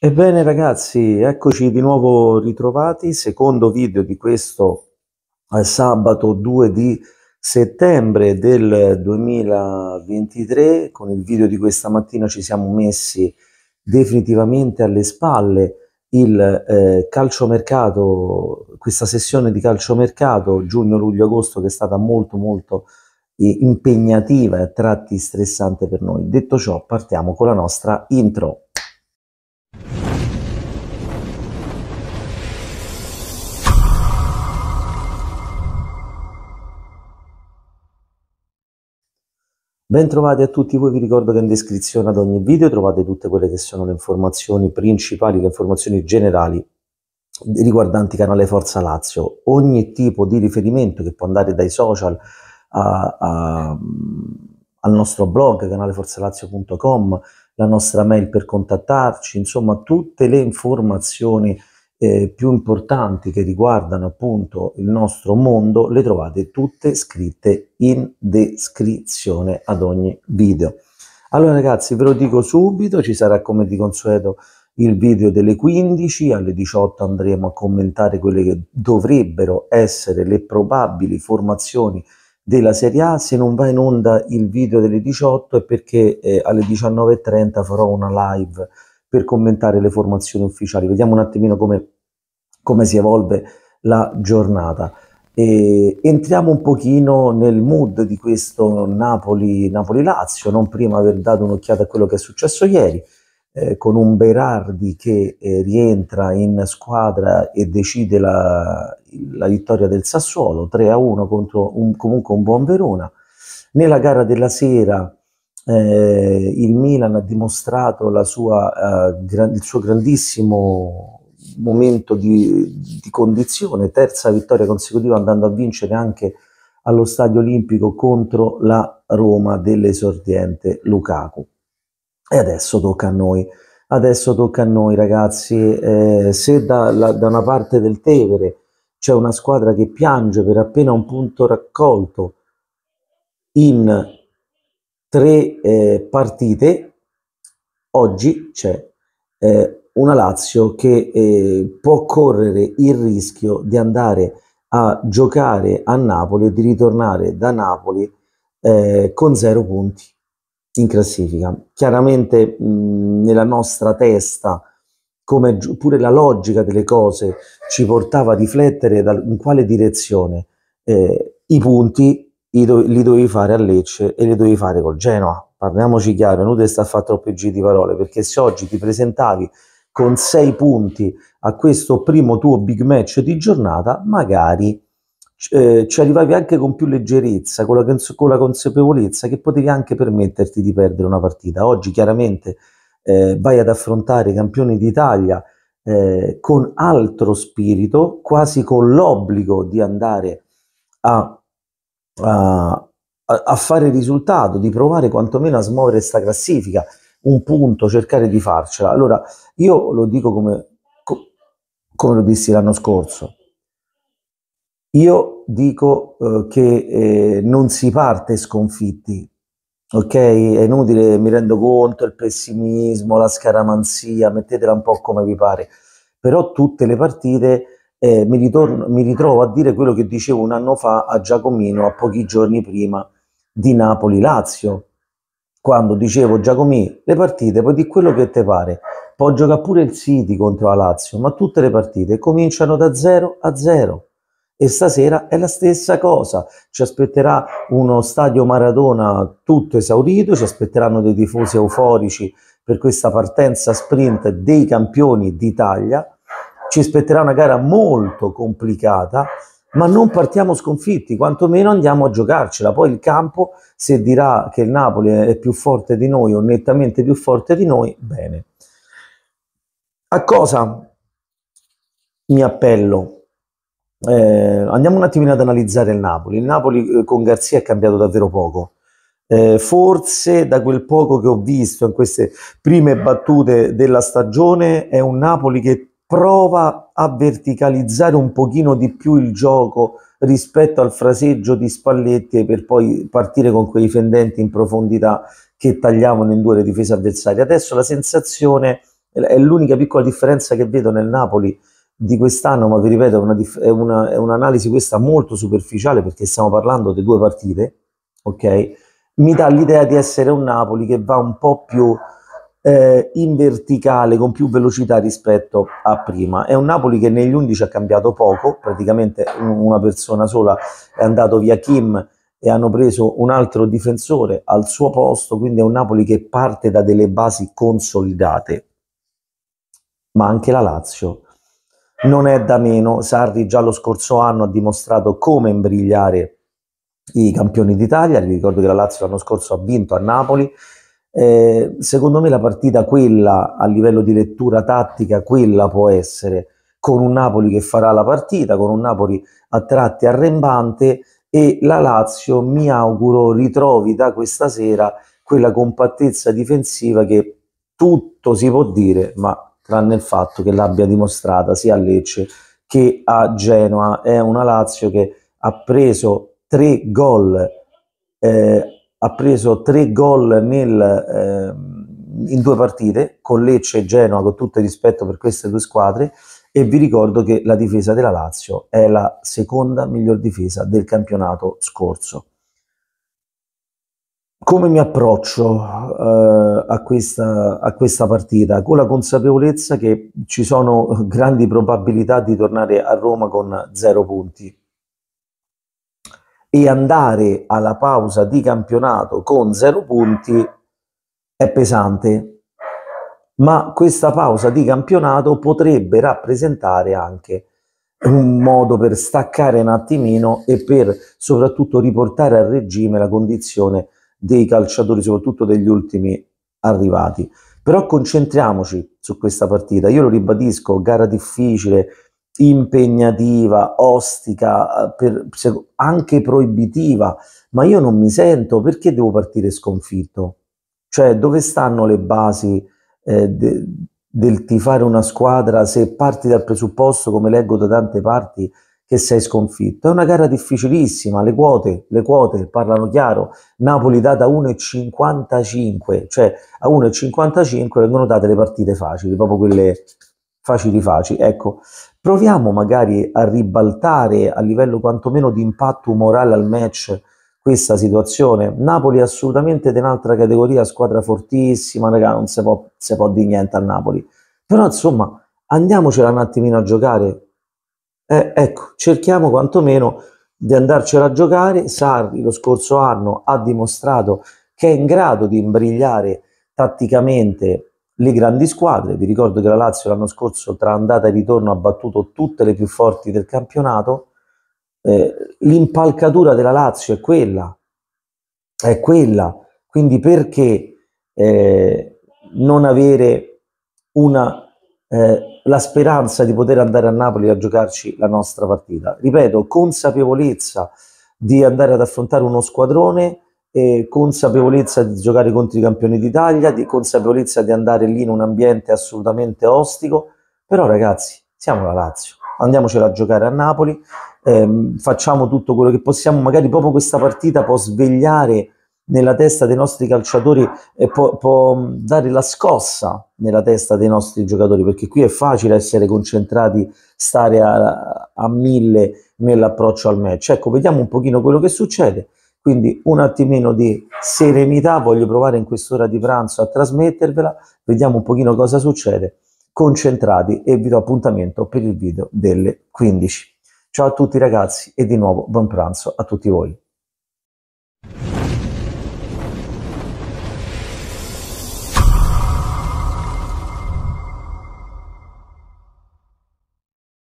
Ebbene ragazzi, eccoci di nuovo ritrovati, secondo video di questo eh, sabato 2 di settembre del 2023, con il video di questa mattina ci siamo messi definitivamente alle spalle il eh, calciomercato, questa sessione di calciomercato giugno, luglio, agosto che è stata molto molto eh, impegnativa e a tratti stressante per noi. Detto ciò, partiamo con la nostra intro. Bentrovati a tutti voi, vi ricordo che in descrizione ad ogni video trovate tutte quelle che sono le informazioni principali, le informazioni generali riguardanti Canale Forza Lazio. Ogni tipo di riferimento che può andare dai social a, a, al nostro blog canaleforzalazio.com, la nostra mail per contattarci, insomma tutte le informazioni eh, più importanti che riguardano appunto il nostro mondo le trovate tutte scritte in descrizione ad ogni video. Allora ragazzi ve lo dico subito, ci sarà come di consueto il video delle 15, alle 18 andremo a commentare quelle che dovrebbero essere le probabili formazioni della Serie A, se non va in onda il video delle 18 è perché eh, alle 19.30 farò una live per commentare le formazioni ufficiali. Vediamo un attimino come, come si evolve la giornata. E entriamo un pochino nel mood di questo Napoli, Napoli-Lazio, non prima aver dato un'occhiata a quello che è successo ieri, eh, con un Berardi che eh, rientra in squadra e decide la, la vittoria del Sassuolo, 3-1 contro un, comunque un buon Verona. Nella gara della sera eh, il Milan ha dimostrato sua, eh, il suo grandissimo momento di, di, condizione, terza vittoria consecutiva andando a vincere anche allo Stadio Olimpico contro la Roma dell'esordiente Lukaku. E adesso tocca a noi, adesso tocca a noi ragazzi, eh, se da, la, da una parte del Tevere c'è una squadra che piange per appena un punto raccolto in tre eh, partite, oggi c'è eh, una Lazio che eh, può correre il rischio di andare a giocare a Napoli e di ritornare da Napoli eh, con zero punti in classifica. Chiaramente mh, nella nostra testa, come pure la logica delle cose ci portava a riflettere da, in quale direzione eh, i punti li dovevi fare a Lecce e li dovevi fare col Genoa. Parliamoci chiaro, non inutile sta a fare troppi giri di parole, perché se oggi ti presentavi con sei punti a questo primo tuo big match di giornata, magari eh, ci arrivavi anche con più leggerezza, con la, con la, consapevolezza che potevi anche permetterti di perdere una partita. Oggi chiaramente eh, vai ad affrontare i campioni d'Italia eh, con altro spirito, quasi con l'obbligo di andare a a, a fare risultato, di provare quantomeno a smuovere questa classifica, un punto, cercare di farcela. Allora, io lo dico come, come lo dissi l'anno scorso. Io dico eh, che eh, non si parte sconfitti, ok? È inutile, mi rendo conto, il pessimismo, la scaramanzia, mettetela un po' come vi pare, però tutte le partite eh, mi, ritorno, mi ritrovo a dire quello che dicevo un anno fa a Giacomino a pochi giorni prima di Napoli-Lazio, quando dicevo Giacomino, le partite, poi di quello che te pare, poi gioca pure il City contro la Lazio, ma tutte le partite cominciano da 0 a 0. E stasera è la stessa cosa, ci aspetterà uno stadio Maradona tutto esaurito, ci aspetteranno dei tifosi euforici per questa partenza sprint dei campioni d'Italia ci aspetterà una gara molto complicata, ma non partiamo sconfitti, quantomeno andiamo a giocarcela. Poi il campo, se dirà che il Napoli è più forte di noi o nettamente più forte di noi, bene. A cosa mi appello? Eh, andiamo un attimino ad analizzare il Napoli. Il Napoli eh, con Garzia è cambiato davvero poco. Eh, forse da quel poco che ho visto in queste prime battute della stagione è un Napoli che prova a verticalizzare un pochino di più il gioco rispetto al fraseggio di Spalletti per poi partire con quei fendenti in profondità che tagliavano in due le difese avversarie. Adesso la sensazione è l'unica piccola differenza che vedo nel Napoli di quest'anno, ma vi ripeto, una è, una, è un'analisi questa molto superficiale perché stiamo parlando di due partite, ok? Mi dà l'idea di essere un Napoli che va un po' più eh, in verticale con più velocità rispetto a prima. È un Napoli che negli 11 ha cambiato poco, praticamente una persona sola è andato via Kim e hanno preso un altro difensore al suo posto, quindi è un Napoli che parte da delle basi consolidate. Ma anche la Lazio non è da meno. Sarri già lo scorso anno ha dimostrato come imbrigliare i campioni d'Italia. Vi ricordo che la Lazio l'anno scorso ha vinto a Napoli eh, secondo me la partita quella a livello di lettura tattica, quella può essere con un Napoli che farà la partita, con un Napoli a tratti arrembante e la Lazio mi auguro ritrovi da questa sera quella compattezza difensiva che tutto si può dire, ma tranne il fatto che l'abbia dimostrata sia a Lecce che a Genoa. È una Lazio che ha preso tre gol eh, ha preso tre gol nel, eh, in due partite, con Lecce e Genoa, con tutto il rispetto per queste due squadre, e vi ricordo che la difesa della Lazio è la seconda miglior difesa del campionato scorso. Come mi approccio eh, a, questa, a questa partita? Con la consapevolezza che ci sono grandi probabilità di tornare a Roma con zero punti e andare alla pausa di campionato con zero punti è pesante, ma questa pausa di campionato potrebbe rappresentare anche un modo per staccare un attimino e per soprattutto riportare al regime la condizione dei calciatori, soprattutto degli ultimi arrivati. Però concentriamoci su questa partita, io lo ribadisco, gara difficile, impegnativa, ostica, eh, per, anche proibitiva, ma io non mi sento perché devo partire sconfitto? Cioè, dove stanno le basi eh, de, del tifare una squadra se parti dal presupposto, come leggo da tante parti, che sei sconfitto? È una gara difficilissima, le quote, le quote parlano chiaro, Napoli data 1,55, cioè a 1,55 vengono date le partite facili, proprio quelle facili facili, ecco, Proviamo magari a ribaltare a livello quantomeno di impatto morale al match questa situazione. Napoli è assolutamente di un'altra categoria, squadra fortissima, raga, non si può, si può di niente a Napoli. Però insomma, andiamocela un attimino a giocare. Eh, ecco, cerchiamo quantomeno di andarcela a giocare. Sarri lo scorso anno ha dimostrato che è in grado di imbrigliare tatticamente le grandi squadre. Vi ricordo che la Lazio l'anno scorso tra andata e ritorno ha battuto tutte le più forti del campionato. Eh, l'impalcatura della Lazio è quella, è quella. Quindi perché eh, non avere una, eh, la speranza di poter andare a Napoli a giocarci la nostra partita? Ripeto, consapevolezza di andare ad affrontare uno squadrone eh, consapevolezza di giocare contro i campioni d'Italia, di consapevolezza di andare lì in un ambiente assolutamente ostico, però ragazzi, siamo la Lazio, andiamocela a giocare a Napoli, ehm, facciamo tutto quello che possiamo, magari proprio questa partita può svegliare nella testa dei nostri calciatori e può, può, dare la scossa nella testa dei nostri giocatori, perché qui è facile essere concentrati, stare a, a mille nell'approccio al match. Ecco, vediamo un pochino quello che succede. Quindi un attimino di serenità voglio provare in quest'ora di pranzo a trasmettervela, vediamo un pochino cosa succede, concentrati e vi do appuntamento per il video delle 15. Ciao a tutti ragazzi e di nuovo buon pranzo a tutti voi.